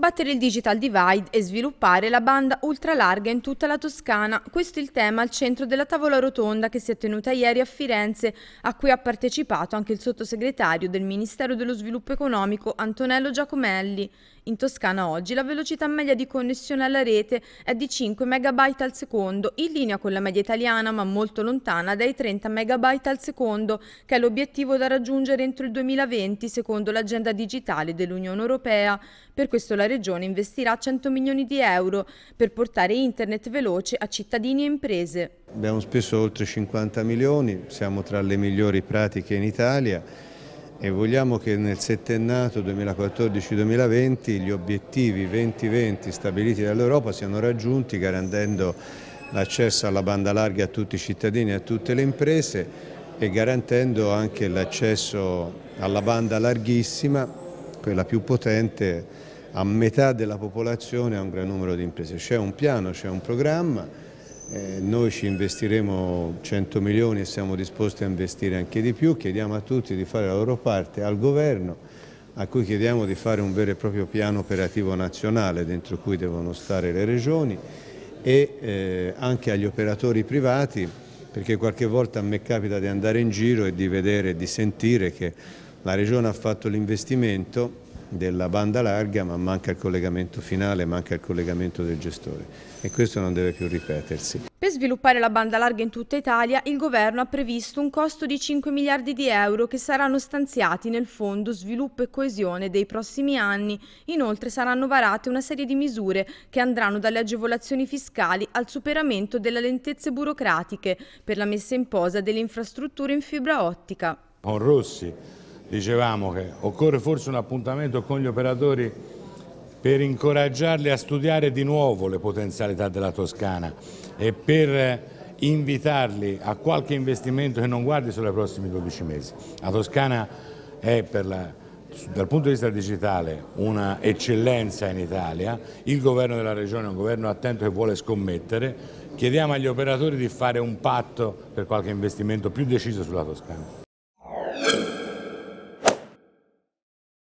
Abbattere il digital divide e sviluppare la banda ultralarga in tutta la Toscana, questo è il tema al centro della tavola rotonda che si è tenuta ieri a Firenze, a cui ha partecipato anche il sottosegretario del Ministero dello Sviluppo Economico Antonello Giacomelli. In Toscana oggi la velocità media di connessione alla rete è di 5 MB al secondo, in linea con la media italiana ma molto lontana dai 30 MB al secondo, che è l'obiettivo da raggiungere entro il 2020 secondo l'agenda digitale dell'Unione Europea. Per questo la Regione investirà 100 milioni di euro per portare internet veloce a cittadini e imprese. Abbiamo speso oltre 50 milioni, siamo tra le migliori pratiche in Italia e vogliamo che nel settennato 2014-2020 gli obiettivi 2020 stabiliti dall'Europa siano raggiunti garantendo l'accesso alla banda larga a tutti i cittadini e a tutte le imprese e garantendo anche l'accesso alla banda larghissima, quella più potente, a metà della popolazione a un gran numero di imprese. C'è un piano, c'è un programma, eh, noi ci investiremo 100 milioni e siamo disposti a investire anche di più, chiediamo a tutti di fare la loro parte, al governo a cui chiediamo di fare un vero e proprio piano operativo nazionale dentro cui devono stare le regioni e eh, anche agli operatori privati perché qualche volta a me capita di andare in giro e di vedere e di sentire che la regione ha fatto l'investimento della banda larga ma manca il collegamento finale, manca il collegamento del gestore e questo non deve più ripetersi. Per sviluppare la banda larga in tutta Italia il governo ha previsto un costo di 5 miliardi di euro che saranno stanziati nel Fondo Sviluppo e Coesione dei prossimi anni. Inoltre saranno varate una serie di misure che andranno dalle agevolazioni fiscali al superamento delle lentezze burocratiche per la messa in posa delle infrastrutture in fibra ottica. Con Rossi dicevamo che occorre forse un appuntamento con gli operatori per incoraggiarli a studiare di nuovo le potenzialità della Toscana e per eh, invitarli a qualche investimento che non guardi solo ai prossimi 12 mesi. La Toscana è la, dal punto di vista digitale un'eccellenza in Italia, il governo della regione è un governo attento che vuole scommettere, chiediamo agli operatori di fare un patto per qualche investimento più deciso sulla Toscana.